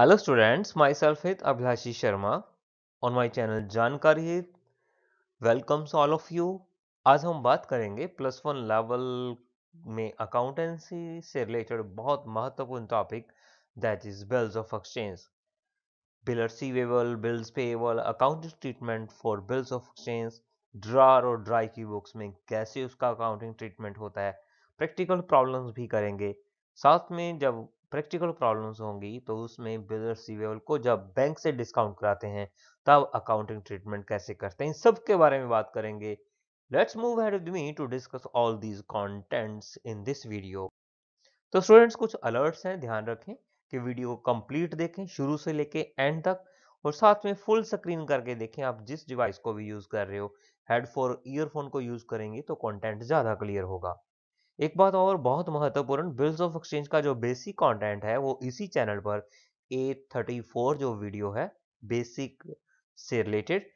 Hello students myself Hitabhilashi Sharma on my channel Jankari Hit welcomes all of you आज हम बात करेंगे प्लस वन लेवल में अकाउंटेंसी से रिलेटेड बहुत महत्वपूर्ण topic that is bills of exchange bill receivable bills payable account treatment for bills of exchange drawer और drawee की बुक्स में कैसे उसका अकाउंटिंग ट्रीटमेंट होता है प्रैक्टिकल प्रॉब्लम्स भी करेंगे साथ में जब प्रैक्टिकल प्रॉब्लम्स होंगी तो उसमें बिल रिसीवेबल को जब बैंक से डिस्काउंट कराते हैं तब अकाउंटिंग ट्रीटमेंट कैसे करते हैं सब के बारे में बात करेंगे let's move head with me to discuss all these contents in this video तो स्टूडेंट्स कुछ अलर्ट्स हैं ध्यान रखें कि वीडियो कंप्लीट देखें शुरू से लेके एंड तक और साथ में फुल स्क्रीन करके देखें आप जिस डिवाइस को भी यूज़ कर रहे हो हेडफोन ईयरफोन को यूज़ करेंगे तो कंटेंट ज़्यादा क्लियर होगा एक बात और बहुत महत्वपूर्ण बिल्स ऑफ एक्सचेंज का जो बेसिक कंटेंट है वो इसी चैनल पर ए थर्टी फोर जो वीडियो है बेसिक से रिलेटेड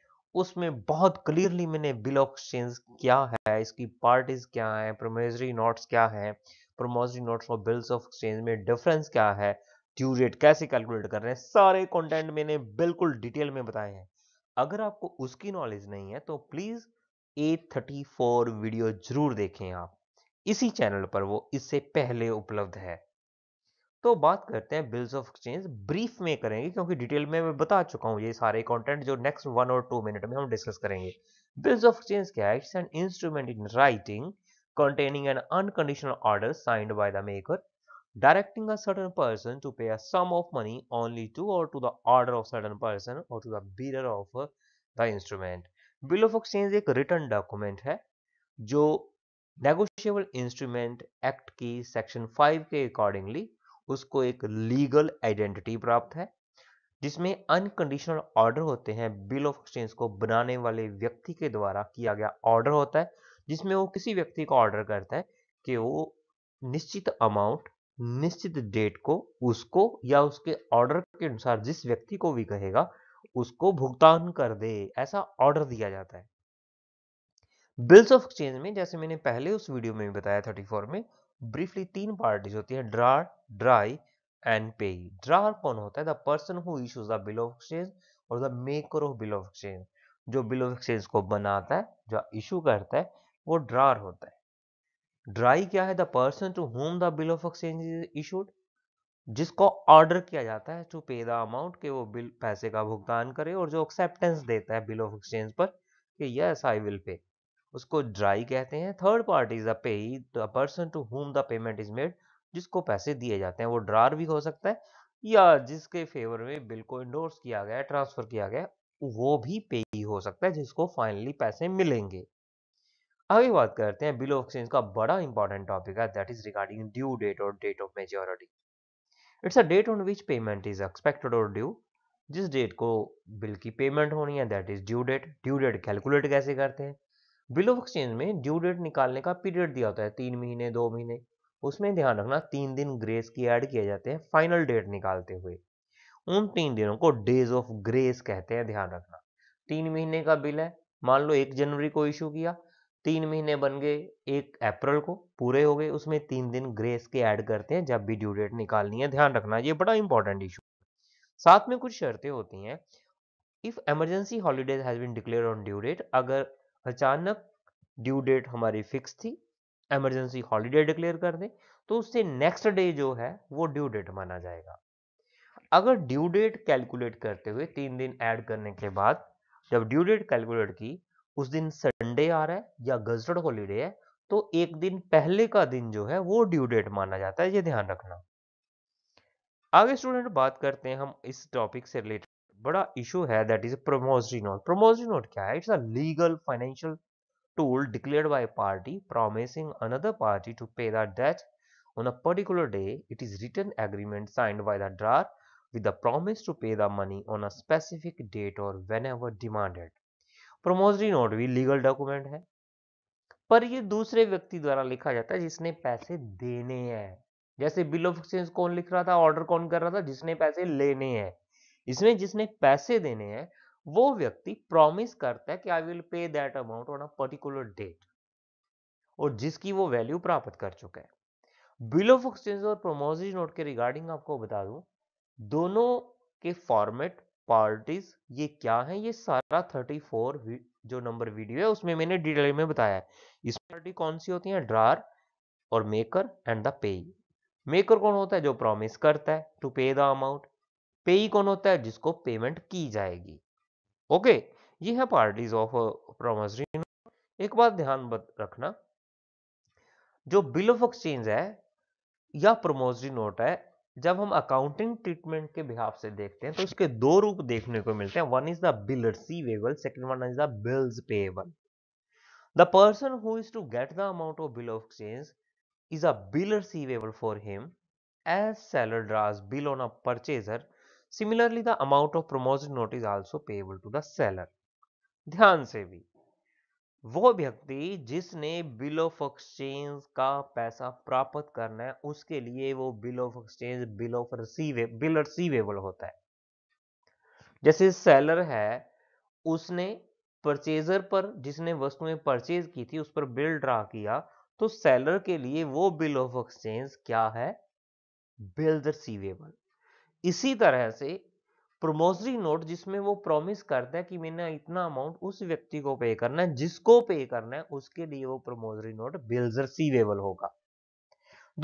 उसमें बहुत क्लियरली मैंने बिल ऑफ एक्सचेंज क्या है इसकी पार्टीज क्या है प्रोमोजरी नोट्स क्या है प्रोमोजरी नोट्स और बिल्स ऑफ एक्सचेंज में डिफरेंस क्या है ड्यू रेट कैसे कैलकुलेट कर रहे हैं सारे कॉन्टेंट मैंने बिल्कुल डिटेल में बताए हैं अगर आपको उसकी नॉलेज नहीं है तो please A thirty four video जरूर देखें आप इसी चैनल पर वो इससे पहले उपलब्ध है तो बात करते हैं बिल्स ऑफ एक्सचेंज ब्रीफ में करेंगे क्योंकि डिटेल में मैं बता चुका हूं ये सारे कंटेंट जो नेक्स्ट वन और टू मिनट में हम डिस्कस करेंगे बिल्स ऑफ एक्सचेंज क्या है an instrument in writing containing an unconditional order signed by the maker directing a certain person to pay a sum of money only to or to the order of certain person or to the bearer of the instrument bill of exchange एक written document है जो negotiable instrument act की section 5 के accordingly उसको एक legal identity प्राप्त है जिसमें अनकंडीशनल ऑर्डर होते हैं बिल ऑफ एक्सचेंज को बनाने वाले व्यक्ति के द्वारा किया गया ऑर्डर होता है जिसमें वो किसी व्यक्ति को ऑर्डर करता है कि वो निश्चित अमाउंट निश्चित डेट को उसको या उसके ऑर्डर के अनुसार जिस व्यक्ति को भी कहेगा उसको भुगतान कर दे ऐसा ऑर्डर दिया जाता है बिल्स ऑफ एक्सचेंज में जैसे मैंने पहले उस वीडियो में भी बताया 34 में ब्रीफली तीन पार्टीज होती है ड्रार ड्राई एंड पे ड्रार कौन होता है the person who issues the bill of exchange और the maker of bill of exchange जो बिल ऑफ एक्सचेंज को बनाता है जो इशू करता है वो ड्रार होता है ड्राई क्या है the person to whom the bill of exchange is issued जिसको ऑर्डर किया जाता है टू पे द अमाउंट के वो बिल पैसे का भुगतान करे और जो एक्सेप्टेंस देता है बिल ऑफ एक्सचेंज पर कि यस आई विल पे उसको ड्राई कहते हैं third party is a pay person to whom the payment is made जिसको पैसे दिए जाते हैं वो ड्रार भी हो सकता है या जिसके फेवर में बिल को इंडोर्स किया गया ट्रांसफर किया गया वो भी पे हो सकता है जिसको फाइनली पैसे मिलेंगे अभी बात करते हैं बिल ऑफ एक्सचेंज का बड़ा इंपॉर्टेंट टॉपिक है that is regarding due date और date of maturity it's a date on which payment is expected और ड्यू जिस डेट को बिल की पेमेंट होनी है that is due date due date calculate कैसे करते हैं बिल ऑफ एक्सचेंज में ड्यू डेट निकालने का पीरियड दिया होता है तीन महीने दो महीने उसमें ध्यान रखना तीन दिन ग्रेस की ऐड किए जाते हैं फाइनल डेट निकालते हुए उन तीन दिनों को डेज ऑफ ग्रेस कहते हैं ध्यान रखना तीन महीने का बिल है मान लो एक जनवरी को इशू किया तीन महीने बन गए एक अप्रैल को पूरे हो गए उसमें तीन दिन ग्रेस के ऐड करते हैं जब भी ड्यू डेट निकालनी है ध्यान रखना ये बड़ा इंपॉर्टेंट इशू साथ में कुछ शर्तें होती हैं if emergency holidays has been declare on due date अगर अचानक ड्यू डेट हमारी फिक्स थी एमरजेंसी हॉलीडे डिक्लेयर कर दें तो उससे नेक्स्ट डे जो है वो ड्यू डेट माना जाएगा अगर ड्यू डेट कैलकुलेट करते हुए तीन दिन ऐड करने के बाद जब ड्यू डेट कैलकुलेट की उस दिन संडे आ रहा है या गजटेड हॉलीडे है तो एक दिन पहले का दिन जो है वो ड्यू डेट माना जाता है ये ध्यान रखना आगे स्टूडेंट बात करते हैं हम इस टॉपिक से रिलेटेड बड़ा इशू है that is promissory note promissory note क्या है it's a legal financial tool declare by party promising another party to pay that debt on a particular day it is written agreement signed by the drawer with the promise to pay the money on a specific date और whenever demanded promissory note भी legal document है पर ये दूसरे व्यक्ति द्वारा लिखा जाता है जिसने पैसे देने हैं जैसे बिल ऑफ एक्सचेंज कौन लिख रहा था ऑर्डर कौन कर रहा था जिसने पैसे लेने हैं इसमें जिसने पैसे देने हैं वो व्यक्ति प्रॉमिस करता है कि I will pay that amount on a particular date और जिसकी वो वैल्यू प्राप्त कर चुका है बिल ऑफ एक्सचेंज और प्रोमोजी नोट के रिगार्डिंग आपको बता दूं दोनों के फॉर्मेट पार्टीज ये क्या है ये सारा 34 जो नंबर वीडियो है उसमें मैंने डिटेल में बताया है इस पार्टी कौन सी होती है ड्रार और maker and the pay maker कौन होता है जो प्रॉमिस करता है टू पे द अमाउंट पेई कौन होता है जिसको पेमेंट की जाएगी ओके ये है पार्टीज ऑफ प्रोमोजरी एक बात ध्यान रखना जो बिल ऑफ एक्सचेंज है या प्रोमोजरी नोट है जब हम अकाउंटिंग ट्रीटमेंट के बिहाफ से देखते हैं तो इसके दो रूप देखने को मिलते हैं one is the bill receivable second one is the bills payable the person who is to get the amount of bill of exchange is a bill receivable for him as seller draws bill on a purchaser Similarly, the amount of promissory note is also payable to the seller. ध्यान से भी वो व्यक्ति जिसने bill of exchange का पैसा प्राप्त करना है उसके लिए वो bill of exchange bill of receive bill receivable होता है जैसे सेलर है उसने परचेजर पर जिसने वस्तुएं परचेज की थी उस पर बिल ड्रा किया तो सेलर के लिए वो बिल ऑफ एक्सचेंज क्या है बिल रिसीवेबल इसी तरह से प्रोमोसरी नोट जिसमें वो प्रॉमिस करता है कि मैंने इतना अमाउंट उस व्यक्ति को पे करना है जिसको पे करना है उसके लिए वो प्रोमोसरी नोट बिल्स रिसीवेबल होगा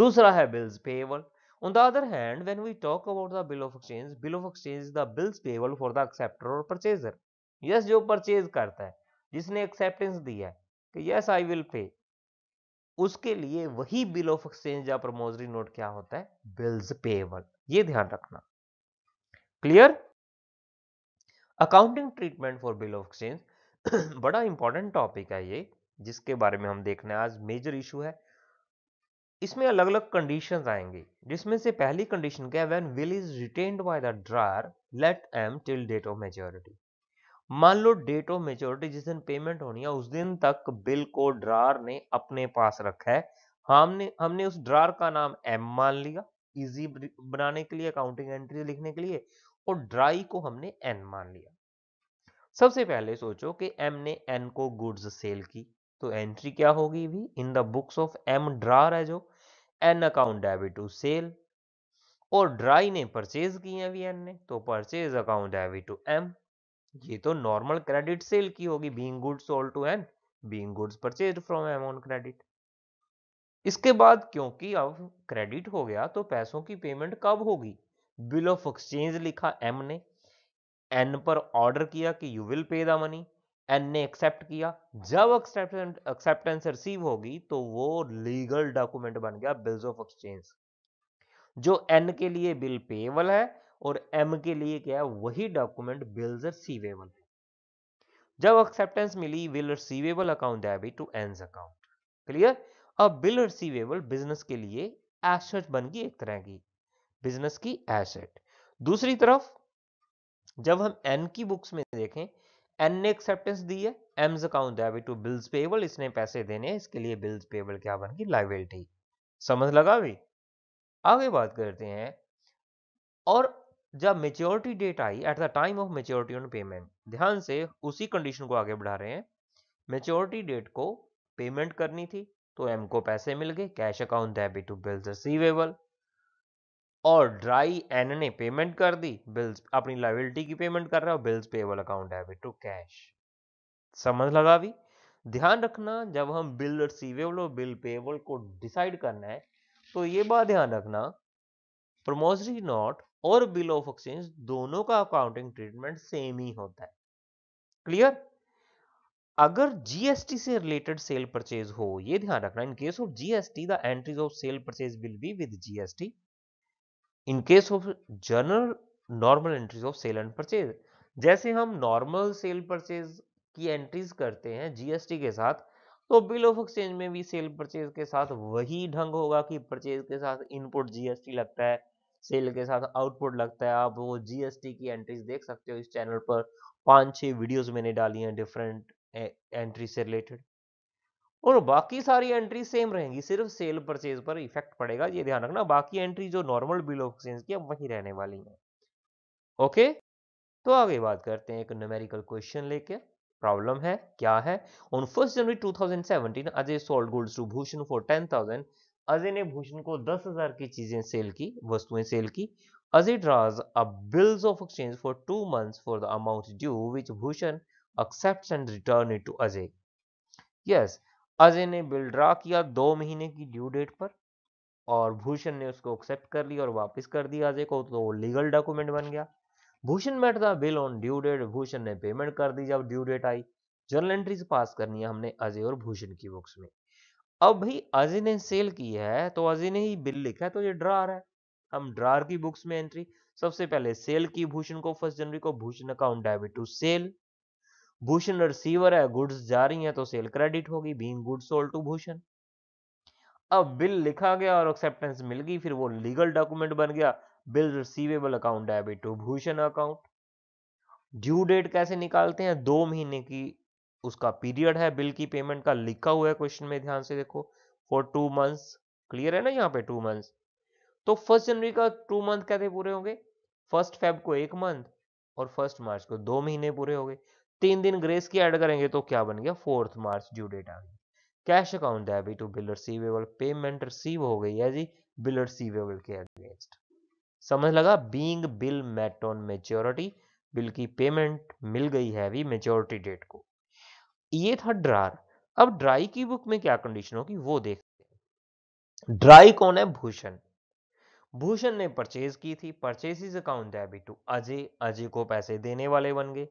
दूसरा है bills payable on the other hand when we talk about the bill of exchange bill of exchange is the bills payable for the acceptor or purchaser. Yes, जो परचेज करता है जिसने acceptance दिया है कि यस आई विल पे उसके लिए वही बिल ऑफ एक्सचेंज या प्रमोजरी नोट क्या होता है बिल्स पेएबल ये ध्यान रखना clear accounting treatment for bill of exchange बड़ा इंपॉर्टेंट टॉपिक है ये जिसके बारे में हम देखने आज मेजर इशू है इसमें अलग अलग कंडीशंस आएंगे जिसमें से पहली कंडीशन क्या है when bill is retained by the drawer let M till date of maturity मान लो डेट ऑफ मेच्योरिटी जिस दिन पेमेंट होनी है उस दिन तक बिल को ड्रार ने अपने पास रखा है हमने हमने उस ड्रार का नाम एम मान लिया इजी बनाने के लिए अकाउंटिंग एंट्री लिखने के लिए और ड्राई को हमने एन मान लिया सबसे पहले सोचो कि एम ने एन को गुड्स सेल की तो एंट्री क्या होगी भी in the books of M draw है जो N account debit to sale और ड्राई ने परचेज की है भी एन ने तो purchase account debit to M ये तो नॉर्मल क्रेडिट सेल की होगी being goods sold to N being goods purchase from M on credit इसके बाद क्योंकि अब क्रेडिट हो गया तो पैसों की पेमेंट कब होगी बिल ऑफ एक्सचेंज लिखा एम ने एन पर ऑर्डर किया कि you will pay the money N ने एक्सेप्ट किया जब एक्सेप्टेंस रिसीव होगी तो वो लीगल डॉक्यूमेंट बन गया बिल्स ऑफ एक्सचेंज जो एन के लिए बिल पेबल है और एम के लिए क्या है वही डॉक्यूमेंट बिल्स रिसीवेबल है जब एक्सेप्टेंस मिली bill receivable account debit to N's account clear अब बिल रिसीवेबल बिजनेस के लिए एसेट बन गई एक तरह की बिजनेस की एसेट दूसरी तरफ जब हम एन की बुक्स में देखें एन ने एक्सेप्टेंस दी है M's account debit to bills payable इसने पैसे देने इसके लिए बिल्स पेबल क्या बनेगी लाइबिलिटी समझ लगा अभी आगे बात करते हैं और जब मेच्योरिटी डेट आई at the time of maturity on payment ध्यान से उसी कंडीशन को आगे बढ़ा रहे हैं मेच्योरिटी डेट को पेमेंट करनी थी तो एम को पैसे मिल गए cash account debit to bills receivable और ड्राई एन ने पेमेंट कर दी बिल्स अपनी लाइबिलिटी की पेमेंट कर रहा है bills payable account debit to cash समझ लगा भी ध्यान रखना जब हम बिल रिसीवेबल और बिल पेबल को डिसाइड करना है तो ये बात ध्यान रखना प्रमोसरी नोट और बिल ऑफ एक्सचेंज दोनों का अकाउंटिंग ट्रीटमेंट सेम ही होता है क्लियर अगर जीएसटी से रिलेटेड सेल परचेज हो ये ध्यान रखना in case of GST the entries of sale purchase bill be with GST in case of general normal entries of sale and purchase जैसे हम नॉर्मल सेल परचेज की entries करते हैं जीएसटी के साथ तो बिल ऑफ एक्सचेंज में भी सेल परचेज के साथ वही ढंग होगा कि परचेज के साथ इनपुट जीएसटी लगता है सेल के साथ आउटपुट लगता है आप वो जीएसटी की एंट्रीज देख सकते हो इस चैनल पर पांच छह वीडियोस मैंने डाली हैं डिफरेंट एंट्री से रिलेटेड और बाकी सारी एंट्री सेम रहेंगी सिर्फ सेल परचेज पर इफेक्ट पड़ेगा ये ध्यान रखना बाकी एंट्री जो नॉर्मल बिल ऑफ एक्सचेंज की वही रहने वाली है ओके तो आगे बात करते हैं एक न्यूमेरिकल क्वेश्चन लेके प्रॉब्लम है क्या है on first January 2017 Ajay sold gold to Bhushan for 10,000 Ajay ने भूषण को 10,000 की चीजें सेल की वस्तुएं सेल की Ajay draws a bills of exchange for two months for the amount due which Bhushan accept and return it to Ajay yes Ajay ने बिल ड्रा किया दो महीने की ड्यू डेट पर और भूषण ने उसको एक्सेप्ट कर लिया और वापस कर दिया अजय को तो वो लीगल डॉक्यूमेंट बन गया Bhushan met the bill on due date Bhushan ने पेमेंट कर दी जब ड्यू डेट आई जर्नल एंट्रीज पास करनी है हमने अजय और भूषण की बुक्स में अब भाई अजय ने सेल की है तो अजय ने ही बिल लिखा है तो ये ड्रार है हम ड्रार की बुक्स में एंट्री सबसे पहले सेल की भूषण को फर्स्ट जनवरी को Bhushan account debit to sale Bhushan receiver है गुड्स जा रही हैं तो सेल क्रेडिट होगी being goods sold to Bhushan अब बिल लिखा गया और एक्सेप्टेंस मिल गई फिर वो लीगल डॉक्यूमेंट बन गया bill receivable account debit to Bhushan account due date कैसे निकालते हैं दो महीने की उसका पीरियड है बिल की पेमेंट का लिखा हुआ है क्वेश्चन में ध्यान से देखो फॉर टू मंथ्स क्लियर है ना यहाँ पे टू मंथ्स तो फर्स्ट जनवरी का टू मंथ कैसे पूरे होंगे फर्स्ट फेब को एक मंथ और फर्स्ट मार्च को दो महीने पूरे हो गए तीन दिन ग्रेस की ऐड करेंगे तो क्या बन गया फोर्थ मार्च ड्यू डेट आ गई कैश अकाउंट है अभी तो बिल रिसीवेबल पेमेंट रिसीव हो गई है जी बिल रिसीवेबल के अगेंस्ट समझ लगा being bill met on maturity bill की पेमेंट मिल गई है अभी मेच्योरिटी डेट को ये था ड्रार अब ड्राई की बुक में क्या कंडीशन होगी वो देखते हैं ड्राई कौन है भूषण भूषण ने परचेज की थी purchase is account debit to Ajay Ajay को पैसे देने वाले बन गए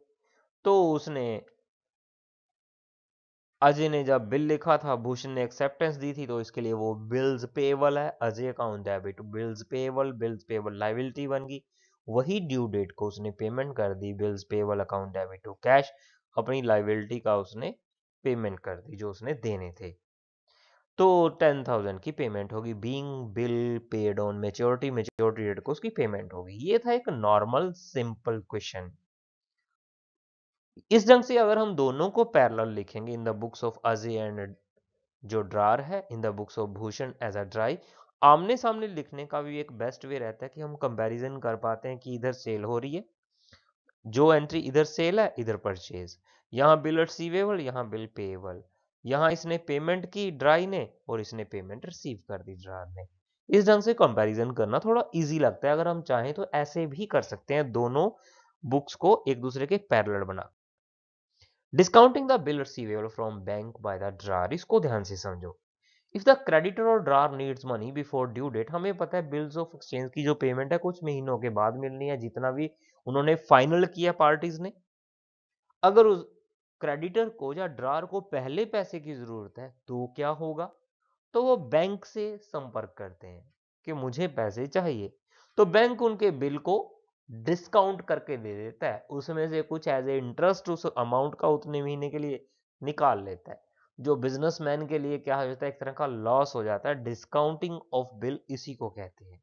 तो उसने अजय ने जब बिल लिखा था भूषण ने एक्सेप्टेंस दी थी तो इसके लिए वो बिल्स पेबल है Ajay account debit bills payable bills payable liability बन गई वही ड्यू डेट को उसने पेमेंट कर दी bills payable account debit to cash अपनी लाइबिलिटी का उसने पेमेंट कर दी जो उसने देने थे तो टेन थाउजेंड की पेमेंट होगी being bill paid on maturity maturity date को उसकी पेमेंट होगी ये था एक नॉर्मल सिंपल क्वेश्चन इस ढंग से अगर हम दोनों को पैरल लिखेंगे in the books of Ajay and जो ड्रार है in the books of Bhushan as a drawee आमने सामने लिखने का भी एक बेस्ट वे रहता है कि हम कंपैरिजन कर पाते हैं कि इधर सेल हो रही है जो एंट्री इधर सेल है इधर परचेज यहाँ बिल रिसीवेबल यहाँ बिल पेएबल यहाँ इसने पेमेंट की ड्राई ने और इसने पेमेंट रिसीव कर दी ड्रार ने इस ढंग से कंपैरिजन करना थोड़ा इजी लगता है अगर हम चाहें तो ऐसे भी कर सकते हैं दोनों बुक्स को एक दूसरे के पैरल बना discounting the bill receivable from bank by the drawer इसको ध्यान से समझो इफ द क्रेडिटर और drawer needs money before due date हमें पता है बिल्स ऑफ एक्सचेंज की जो पेमेंट है कुछ महीनों के बाद मिलनी है जितना भी उन्होंने फाइनल किया पार्टीज ने अगर उस क्रेडिटर को या ड्रार को पहले पैसे की जरूरत है तो क्या होगा तो वो बैंक से संपर्क करते हैं कि मुझे पैसे चाहिए तो बैंक उनके बिल को डिस्काउंट करके दे देता है उसमें से कुछ एज ए इंटरेस्ट उस अमाउंट का उतने महीने के लिए निकाल लेता है जो बिजनेसमैन के लिए क्या हो जाता है एक तरह का लॉस हो जाता है डिस्काउंटिंग ऑफ बिल इसी को कहते हैं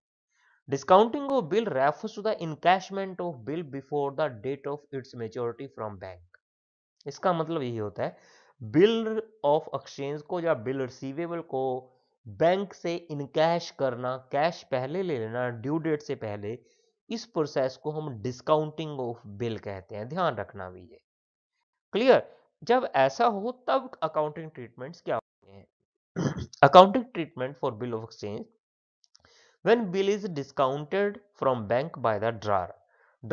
discounting of bill refers to the encashment of bill before the date of its maturity from bank इसका मतलब यही होता है बिल ऑफ एक्सचेंज को या बिल रिसीवेबल को बैंक से इनकैश करना कैश पहले ले लेना ड्यू डेट से पहले इस प्रोसेस को हम डिस्काउंटिंग ऑफ बिल कहते हैं ध्यान रखना भी ये क्लियर जब ऐसा हो तब अकाउंटिंग ट्रीटमेंट्स क्या होते हैं accounting treatment for bill of exchange when bill is discounted from bank by the drawer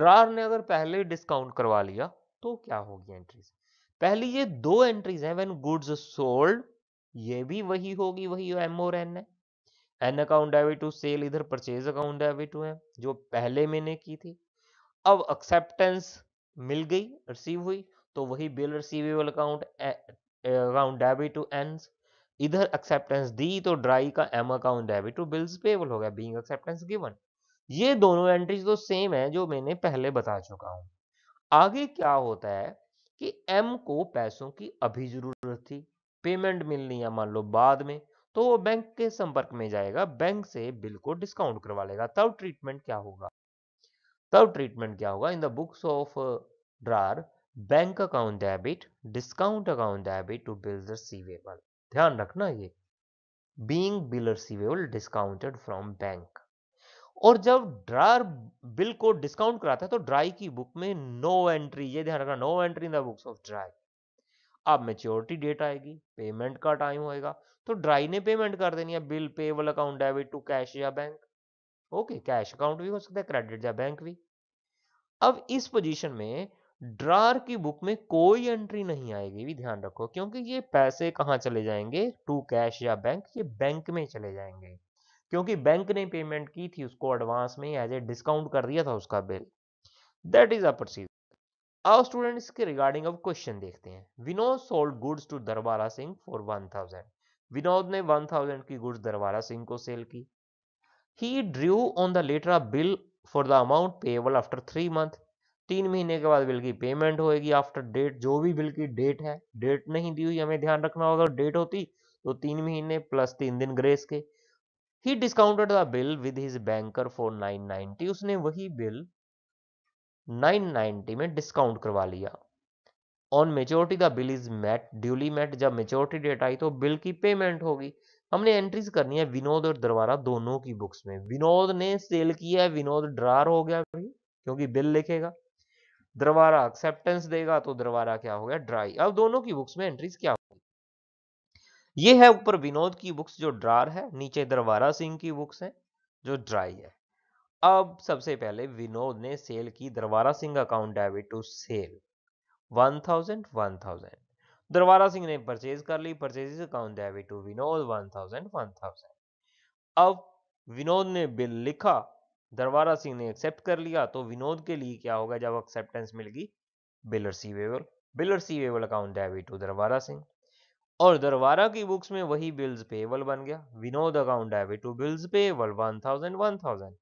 drawer ने अगर पहले डिस्काउंट करवा लिया तो क्या होगी एंट्रीज पहली ये दो एंट्रीज हैं व्हेन गुड्स सोल्ड ये भी वही होगी वही एम और एन है N account debit to sale इधर परचेज अकाउंट डेबिट टू है जो पहले मैंने की थी अब एक्सेप्टेंस मिल गई रिसीव हुई तो वही bill receivable account account debit to N इधर एक्सेप्टेंस दी तो ड्राई का M account debit to bills payable हो गया बीइंग एक्सेप्टेंस गिवन ये दोनों एंट्रीज तो सेम है जो मैंने पहले बता चुका हूं आगे क्या होता है कि एम को पैसों की अभी जरूरत थी पेमेंट मिलनी है मान लो बाद में तो वो बैंक के संपर्क में जाएगा बैंक से बिल को डिस्काउंट करवा लेगा तब ट्रीटमेंट क्या होगा तब ट्रीटमेंट क्या होगा in the books of drawer bank account debit discount account debit to bill receivable ध्यान रखना ये being bill receivable discounted from bank और जब ड्रार बिल को डिस्काउंट कराता है तो ड्राई की बुक में नो एंट्री ये ध्यान रखना no entry in the books of drawee अब मेच्योरिटी डेट आएगी पेमेंट का टाइम होएगा तो ड्राई ने पेमेंट कर देनी है bill payable account debit to cash या बैंक ओके कैश अकाउंट भी हो सकता है क्रेडिट या बैंक भी अब इस पोजीशन में ड्रार की बुक में कोई एंट्री नहीं आएगी भी ध्यान रखो क्योंकि ये पैसे कहाँ चले जाएंगे टू कैश या बैंक ये बैंक में चले जाएंगे क्योंकि बैंक ने पेमेंट की थी उसको एडवांस में एज ए डिस्काउंट कर दिया था उसका bill that is a procedure आओ स्टूडेंट्स के रिगार्डिंग अब क्वेश्चन देखते हैं Vinod sold goods to Darbara Singh for one thousand Vinod ने वन थाउजेंड की गुड्स दरबारा सिंह को सेल की ही drew on the letter of bill for the amount payable after three month तीन महीने के बाद बिल की पेमेंट होएगी आफ्टर डेट जो भी बिल की डेट है डेट नहीं दी हुई हमें ध्यान रखना होगा डेट होती तो तीन महीने प्लस तीन दिन ग्रेस के ही discounted the bill with his banker for nine ninety उसने वही बिल 990 में डिस्काउंट करवा लिया on majority the bill is met duly met जब मेजोरिटी डेट आई तो बिल की पेमेंट होगी हमने एंट्रीज करनी है विनोद और दरबारा दोनों की बुक्स में विनोद ने सेल किया विनोद ड्रार हो गया अभी क्योंकि बिल लिखेगा दरबारा एक्सेप्टेंस देगा तो दरबारा क्या हो गया ड्राई अब दोनों की बुक्स में एंट्रीज क्या होगी ये है ऊपर विनोद की बुक्स जो ड्रार है नीचे दरबारा सिंह की बुक्स है जो ड्राई है अब सबसे पहले विनोद ने सेल की Darbara Singh account debit to sale one thousand one thousand Darbara Singh ने परचेज कर ली purchase account debit to Vinod one thousand one thousand अब विनोद ने बिल लिखा दरबारा सिंह ने एक्सेप्ट कर लिया तो विनोद के लिए क्या होगा जब एक्सेप्टेंस मिलगी bill receivable bill receivable account debit to Darbara Singh और दरबारा की बुक्स में वही बिल्स पेबल बन गया Vinod account debit to bills payable one thousand one thousand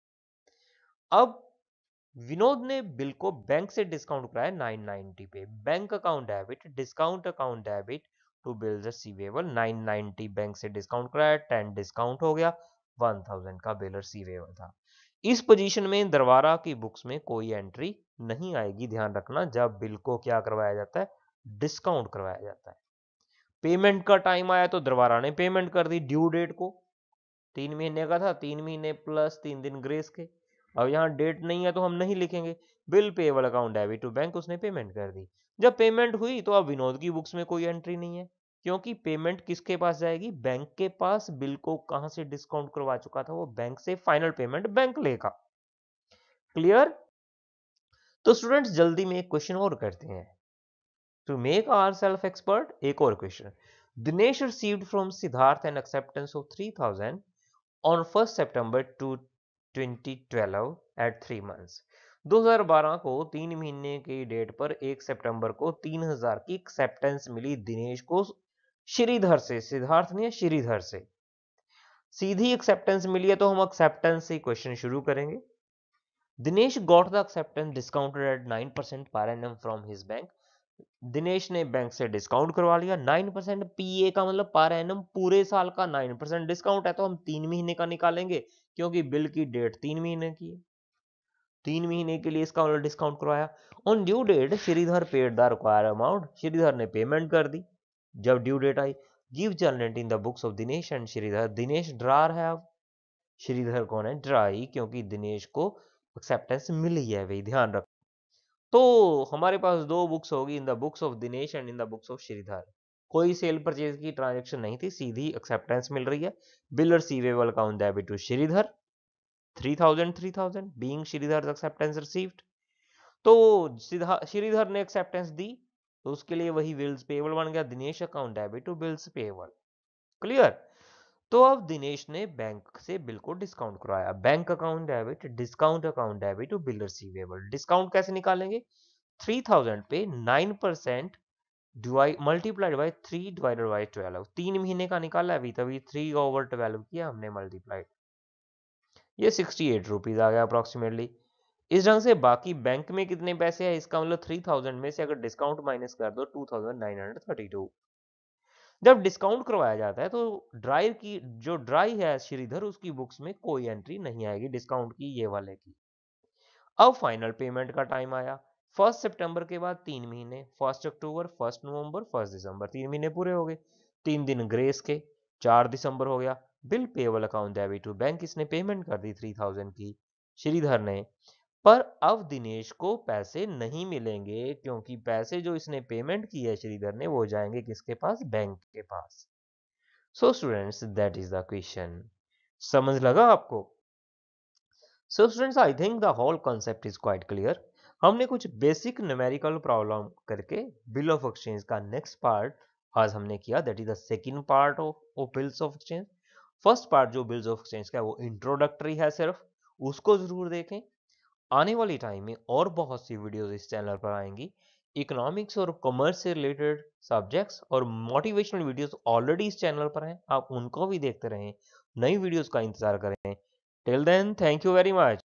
अब विनोद ने बिल को बैंक से डिस्काउंट कराया 990 पे bank account debit discount account debit to bill receivable 990 bank से डिस्काउंट कराया 10 डिस्काउंट हो गया 1000 का बिल रिसीवेबल था इस पोजीशन में दरबारा की बुक्स में कोई एंट्री नहीं आएगी ध्यान रखना जब बिल को क्या करवाया जाता है डिस्काउंट करवाया जाता है पेमेंट का टाइम आया तो दरबारा ने पेमेंट कर दी ड्यू डेट को तीन महीने का था तीन महीने प्लस तीन दिन ग्रेस के अब यहाँ डेट नहीं है तो हम नहीं लिखेंगे bill payable account debit to bank उसने पेमेंट कर दी जब पेमेंट हुई तो अब विनोद की बुक्स में कोई एंट्री नहीं है क्योंकि पेमेंट किसके पास जाएगी बैंक के पास बिल को कहां से डिस्काउंट करवा चुका था वो बैंक से फाइनल पेमेंट बैंक लेगा क्लियर तो स्टूडेंट्स जल्दी में एक क्वेश्चन और करते हैं to make our self expert एक और question Dinesh received from Siddharth and acceptance of three thousand on first September to 2012 at three months 2012 को तीन महीने की डेट पर 1 सितंबर को 3000 की एक्सेप्टेंस मिली दिनेश को श्रीधर से सिद्धार्थ ने श्रीधर से सीधी एक्सेप्टेंस मिली है तो हम एक्सेप्टेंस से क्वेश्चन शुरू करेंगे Dinesh got the acceptance discounted at 9% percent per annum from his bank Dinesh ने बैंक से डिस्काउंट करवा लिया नाइन परसेंट पी का मतलब पर एनम पूरे साल का नाइन परसेंट डिस्काउंट है तो हम तीन महीने का निकालेंगे क्योंकि बिल की डेट तीन महीने की है तीन महीने के लिए इसका मतलब डिस्काउंट करवाया on due date Shridhar paid the require amount Shridhar ने पेमेंट कर दी जब ड्यू डेट आई give journal in the books of Dinesh and Shridhar Dinesh drawer है अब श्रीधर कौन है ड्राई क्योंकि दिनेश को एक्सेप्टेंस मिली है भाई ध्यान रख तो हमारे पास दो बुक्स होगी in the books of Dinesh and in the books of Shridhar कोई सेल परचेज की ट्रांजेक्शन नहीं थी सीधी एक्सेप्टेंस मिल रही है bill receivable account debit to Shridhar three thousand being Shridhar acceptance received तो श्रीधर ने एक्सेप्टेंस दी तो उसके लिए वही बिल्स पेबल बन गया Dinesh account debit to bills payable clear तो अब दिनेश ने बैंक से बिल को डिस्काउंट करवाया bank account debit discount account debit और बिल रिसीवेबल डिस्काउंट कैसे निकालेंगे थ्री थाउजेंड पे nine percent multiplied by three divided by twelve तीन महीने का निकाला अभी तभी थ्री ओवर ट्वेल्व किया हमने मल्टीप्लाइड ये सिक्सटी एट रुपीज आ गया अप्रोक्सीमेटली इस ढंग से बाकी बैंक में कितने पैसे है इसका मतलब थ्री थाउजेंड में से अगर डिस्काउंट माइनस कर दो two thousand nine hundred thirty two जब डिस्काउंट करवाया जाता है तो ड्राइव की जो ड्राई है श्रीधर उसकी बुक्स में कोई एंट्री नहीं आएगी डिस्काउंट की ये वाले की अब फाइनल पेमेंट का टाइम आया फर्स्ट सितंबर के बाद तीन महीने फर्स्ट अक्टूबर फर्स्ट नवंबर फर्स्ट दिसंबर तीन महीने पूरे हो गए तीन दिन ग्रेस के चार दिसंबर हो गया bill payable account debit to bank इसने पेमेंट कर दी थ्री थाउजेंड की श्रीधर ने पर अब दिनेश को पैसे नहीं मिलेंगे क्योंकि पैसे जो इसने पेमेंट की है श्रीधर ने वो जाएंगे किसके पास बैंक के पास so students that is the question समझ लगा आपको so students I think the whole concept is quite clear हमने कुछ बेसिक न्यूमेरिकल प्रॉब्लम करके बिल ऑफ एक्सचेंज का नेक्स्ट पार्ट आज हमने किया that is the second part of bills of exchange first part जो बिल्स ऑफ एक्सचेंज का है वो इंट्रोडक्टरी है सिर्फ उसको जरूर देखें आने वाली टाइम में और बहुत सी वीडियोस इस चैनल पर आएंगी इकोनॉमिक्स और कॉमर्स से रिलेटेड सब्जेक्ट्स और मोटिवेशनल वीडियोस ऑलरेडी इस चैनल पर हैं आप उनको भी देखते रहें नई वीडियोस का इंतजार करें till then thank you very much